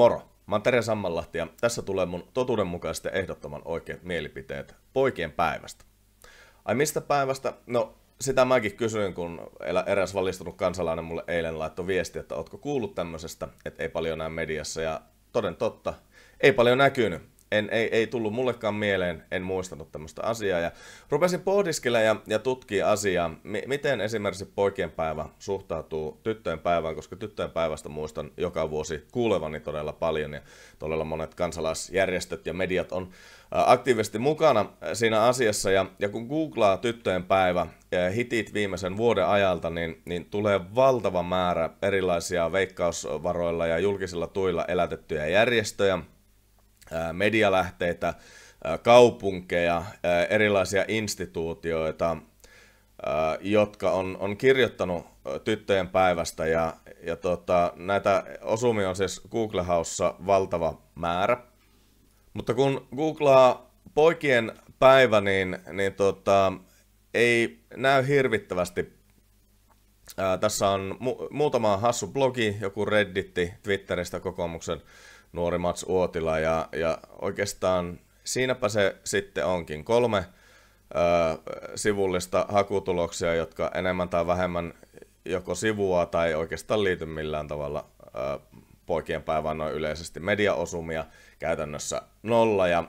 Moro! Mä oon Terja Sammanlahti ja tässä tulee mun totuudenmukaiset ja ehdottoman oikeat mielipiteet poikien päivästä. Ai mistä päivästä? No sitä mäkin kysyin, kun eräs valistunut kansalainen mulle eilen laittoi viesti, että ootko kuullut tämmöisestä, että ei paljon näe mediassa ja toden totta, ei paljon näkynyt en, ei, ei tullut mullekaan mieleen, en muistanut tämmöistä asiaa. Ja rupesin pohdiskelemaan ja, ja tutkia asiaa, m- miten esimerkiksi poikien päivä suhtautuu tyttöjen päivään, koska tyttöjen päivästä muistan joka vuosi kuulevani todella paljon ja todella monet kansalaisjärjestöt ja mediat on aktiivisesti mukana siinä asiassa. Ja, ja kun googlaa tyttöjen päivä hitit viimeisen vuoden ajalta, niin, niin tulee valtava määrä erilaisia veikkausvaroilla ja julkisilla tuilla elätettyjä järjestöjä, medialähteitä, kaupunkeja, erilaisia instituutioita, jotka on, on kirjoittanut tyttöjen päivästä ja, ja tota, näitä osumia on siis Google Haussa valtava määrä. Mutta kun googlaa poikien päivä, niin, niin tota, ei näy hirvittävästi. Ää, tässä on mu- muutama hassu blogi, joku Redditti Twitteristä kokoomuksen nuori Mats Uotila ja, ja oikeastaan siinäpä se sitten onkin. Kolme ö, sivullista hakutuloksia, jotka enemmän tai vähemmän joko sivua tai oikeastaan liity millään tavalla ö, poikien päivään noin yleisesti mediaosumia, käytännössä nolla ja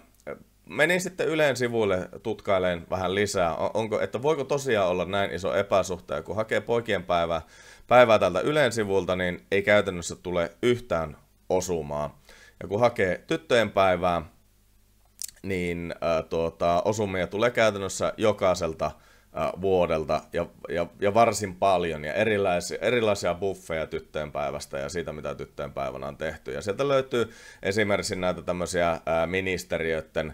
menin sitten Yleen sivuille tutkaileen vähän lisää, onko, että voiko tosiaan olla näin iso epäsuhta, ja kun hakee poikien päivää, päivää tältä Yleen sivulta, niin ei käytännössä tule yhtään osumaa. Ja kun hakee tyttöjen päivää, niin äh, tuota, osumia tulee käytännössä jokaiselta äh, vuodelta ja, ja, ja varsin paljon ja erilaisia, erilaisia buffeja tyttöjen päivästä ja siitä, mitä tyttöjen päivänä on tehty. Ja sieltä löytyy esimerkiksi näitä tämmöisiä äh, ministeriöiden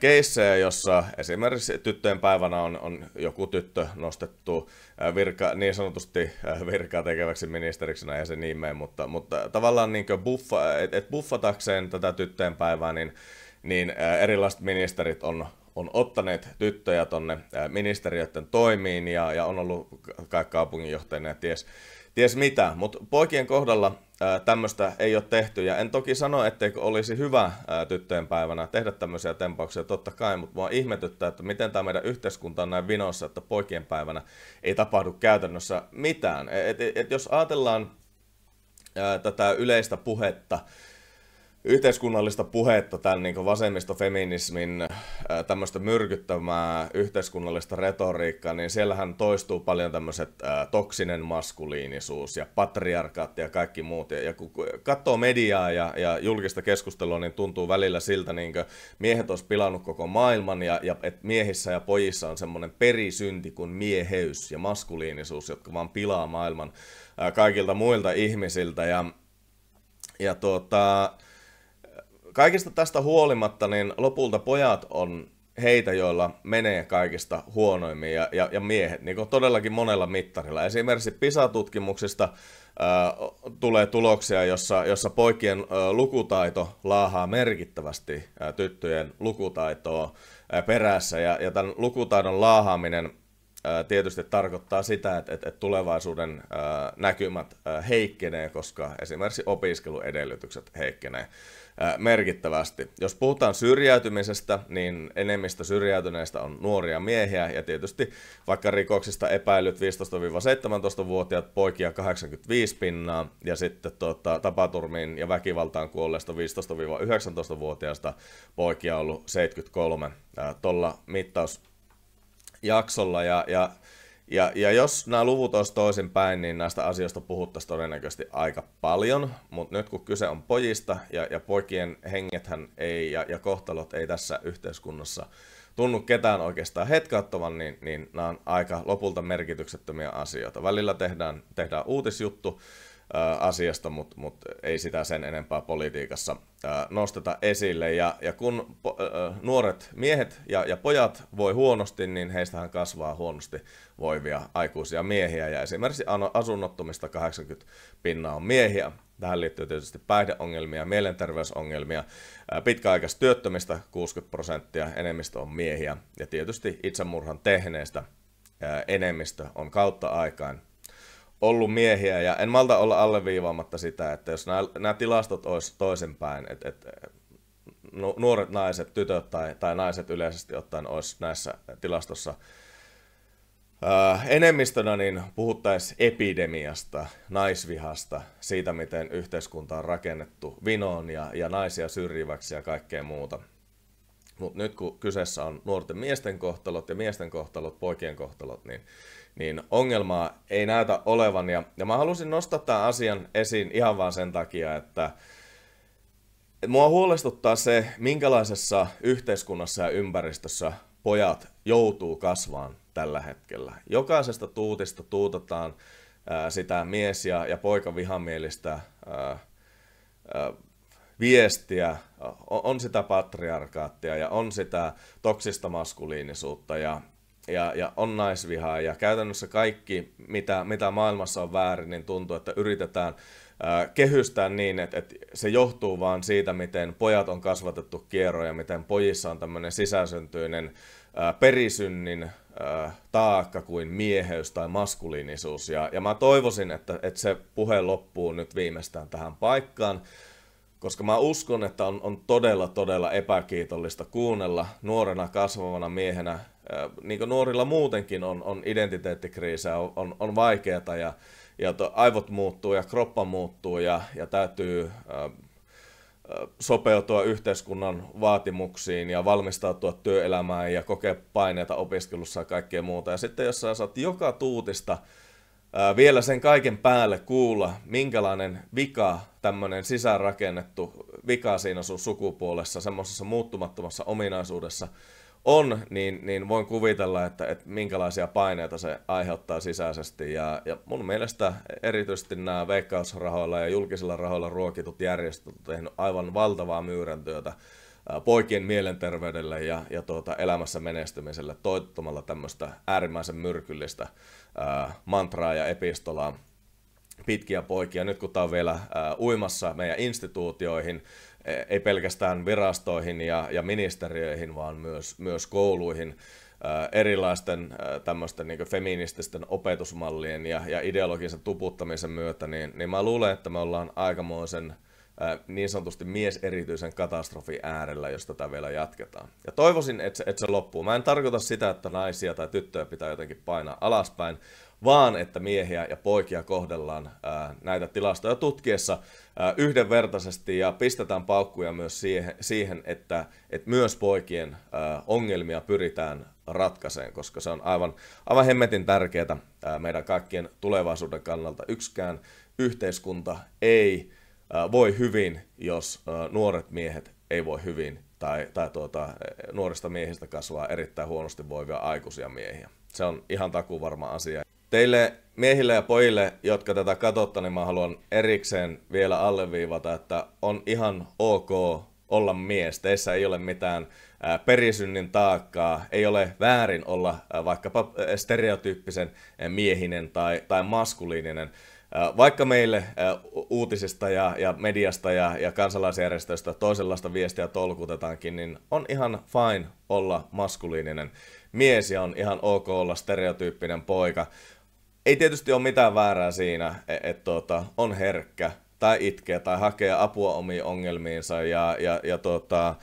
keissejä, jossa esimerkiksi tyttöjen päivänä on, on joku tyttö nostettu virka, niin sanotusti virkaa tekeväksi ministeriksi, näin se nimeen, niin mutta, mutta tavallaan niin buffa, et, et buffatakseen tätä tyttöjen päivää, niin, niin erilaiset ministerit on on ottaneet tyttöjä tonne ministeriöiden toimiin ja, ja on ollut kai kaupunginjohtajana ja ties ties mitä, mutta poikien kohdalla tämmöistä ei ole tehty. Ja en toki sano, etteikö olisi hyvä tyttöjen päivänä tehdä tämmöisiä tempauksia, totta kai, mutta mua ihmetyttää, että miten tämä meidän yhteiskunta on näin vinossa, että poikien päivänä ei tapahdu käytännössä mitään. Et, et, et jos ajatellaan ää, tätä yleistä puhetta, yhteiskunnallista puhetta tämän niin vasemmistofeminismin äh, tämmöistä myrkyttämää yhteiskunnallista retoriikkaa, niin siellähän toistuu paljon tämmöiset ä, äh, toksinen maskuliinisuus ja patriarkaat ja kaikki muut. Ja, ja kun katsoo mediaa ja, ja julkista keskustelua, niin tuntuu välillä siltä, niin kuin miehet olisi pilannut koko maailman ja, ja että miehissä ja pojissa on semmoinen perisynti kuin mieheys ja maskuliinisuus, jotka vaan pilaa maailman ä, äh, kaikilta muilta ihmisiltä. Ja, ja tuota, kaikista tästä huolimatta, niin lopulta pojat on heitä, joilla menee kaikista huonoimmin ja, ja, ja miehet, niin todellakin monella mittarilla. Esimerkiksi PISA-tutkimuksista äh, tulee tuloksia, jossa, jossa poikien äh, lukutaito laahaa merkittävästi äh, tyttöjen lukutaitoa äh, perässä ja, ja tämän lukutaidon laahaaminen tietysti tarkoittaa sitä, että, että, tulevaisuuden näkymät heikkenee, koska esimerkiksi opiskeluedellytykset heikkenee merkittävästi. Jos puhutaan syrjäytymisestä, niin enemmistö syrjäytyneistä on nuoria miehiä ja tietysti vaikka rikoksista epäilyt 15-17-vuotiaat poikia 85 pinnaa ja sitten tota, tapaturmiin ja väkivaltaan kuolleista 15-19-vuotiaista poikia on ollut 73 tuolla mittaus jaksolla ja, ja, ja, ja jos nämä luvut olisi toisinpäin, niin näistä asioista puhuttaisiin todennäköisesti aika paljon, mutta nyt kun kyse on pojista ja, ja poikien hengethän ei ja, ja kohtalot ei tässä yhteiskunnassa tunnu ketään oikeastaan hetkauttavan, niin, niin nämä on aika lopulta merkityksettömiä asioita. Välillä tehdään, tehdään uutisjuttu, asiasta, mutta mut ei sitä sen enempää politiikassa nosteta esille. Ja, ja kun po, ä, nuoret miehet ja, ja pojat voi huonosti, niin heistähän kasvaa huonosti voivia aikuisia miehiä. Ja esimerkiksi asunnottomista 80 pinnaa on miehiä. Tähän liittyy tietysti päihdeongelmia, mielenterveysongelmia, pitkäaikaistyöttömistä 60 prosenttia, enemmistö on miehiä ja tietysti itsemurhan tehneistä enemmistö on kautta aikaan ollut miehiä, ja en malta olla alleviivaamatta sitä, että jos nämä, nämä tilastot olisi toisinpäin, että, että nuoret naiset, tytöt tai, tai naiset yleisesti ottaen olisi näissä tilastossa ää, enemmistönä, niin puhuttaisiin epidemiasta, naisvihasta, siitä, miten yhteiskunta on rakennettu vinoon ja, ja naisia syrjiväksi ja kaikkea muuta. Mutta nyt kun kyseessä on nuorten miesten kohtalot ja miesten kohtalot, poikien kohtalot, niin, niin ongelmaa ei näytä olevan. Ja, ja mä halusin nostaa tämän asian esiin ihan vaan sen takia, että mua huolestuttaa se, minkälaisessa yhteiskunnassa ja ympäristössä pojat joutuu kasvaan tällä hetkellä. Jokaisesta tuutista tuutetaan ää, sitä mies- ja, ja poika vihamielistä ää, ää, viestiä, on sitä patriarkaattia ja on sitä toksista maskuliinisuutta ja, ja, ja on naisvihaa ja käytännössä kaikki, mitä, mitä maailmassa on väärin, niin tuntuu, että yritetään kehystää niin, että, että se johtuu vaan siitä, miten pojat on kasvatettu kierroja, miten pojissa on tämmöinen sisäsyntyinen perisynnin taakka kuin mieheys tai maskuliinisuus. Ja, ja mä toivoisin, että, että se puhe loppuu nyt viimeistään tähän paikkaan koska mä uskon, että on, on todella, todella epäkiitollista kuunnella nuorena kasvavana miehenä. Niin kuin nuorilla muutenkin on, on identiteettikriisiä, on, on vaikeata ja, ja to, aivot muuttuu ja kroppa muuttuu ja, ja täytyy sopeutua yhteiskunnan vaatimuksiin ja valmistautua työelämään ja kokea paineita opiskelussa ja kaikkea muuta. Ja sitten jos sä saat joka tuutista ää, vielä sen kaiken päälle kuulla, minkälainen vika tämmöinen sisäänrakennettu vika siinä sun sukupuolessa, semmoisessa muuttumattomassa ominaisuudessa on, niin, niin voin kuvitella, että, että minkälaisia paineita se aiheuttaa sisäisesti. Ja, ja mun mielestä erityisesti nämä veikkausrahoilla ja julkisilla rahoilla ruokitut järjestöt on tehnyt aivan valtavaa myyräntyötä työtä poikien mielenterveydelle ja, ja tuota, elämässä menestymiselle toittomalla tämmöistä äärimmäisen myrkyllistä ää, mantraa ja epistolaa pitkiä poikia. Nyt kun tämä on vielä ää, uimassa meidän instituutioihin, e, ei pelkästään virastoihin ja, ja ministeriöihin, vaan myös, myös kouluihin, erilaisten tämmöisten niin feminististen opetusmallien ja, ja ideologisen tuputtamisen myötä, niin, niin mä luulen, että me ollaan aikamoisen – niin sanotusti mies erityisen katastrofi äärellä, jos tätä vielä jatketaan. Ja toivoisin, että se, että se loppuu. Mä en tarkoita sitä, että naisia tai tyttöjä pitää jotenkin painaa alaspäin, vaan että miehiä ja poikia kohdellaan ää, näitä tilastoja tutkiessa ää, yhdenvertaisesti ja pistetään paukkuja myös siihen, siihen että, että myös poikien ää, ongelmia pyritään ratkaiseen, koska se on aivan, aivan hemmetin tärkeää ää, meidän kaikkien tulevaisuuden kannalta. Yksikään yhteiskunta ei voi hyvin, jos nuoret miehet ei voi hyvin tai, tai tuota, e, nuorista miehistä kasvaa erittäin huonosti voivia aikuisia miehiä. Se on ihan taku varma asia. Teille miehille ja pojille, jotka tätä katsotte, niin mä haluan erikseen vielä alleviivata, että on ihan ok olla mies. Teissä ei ole mitään perisynnin taakkaa, ei ole väärin olla vaikkapa stereotyyppisen miehinen tai, tai maskuliininen vaikka meille uutisista ja, ja mediasta ja, ja kansalaisjärjestöistä toisenlaista viestiä tolkutetaankin, niin on ihan fine olla maskuliininen mies ja on ihan ok olla stereotyyppinen poika. Ei tietysti ole mitään väärää siinä, että et, tuota, on herkkä tai itkee tai hakee apua omiin ongelmiinsa ja, ja, ja tuota,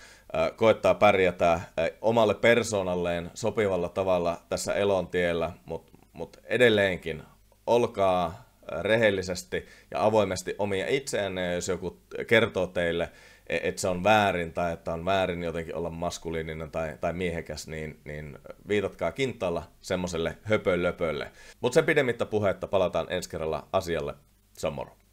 koettaa pärjätä omalle persoonalleen sopivalla tavalla tässä elontiellä, mutta mut edelleenkin olkaa rehellisesti ja avoimesti omia itseänne, jos joku kertoo teille, e- että se on väärin tai että on väärin jotenkin olla maskuliininen tai, tai miehekäs, niin, niin viitatkaa kintalla semmoiselle höpölöpölle. Mutta sen pidemmittä puhetta palataan ensi kerralla asialle. Se on moro.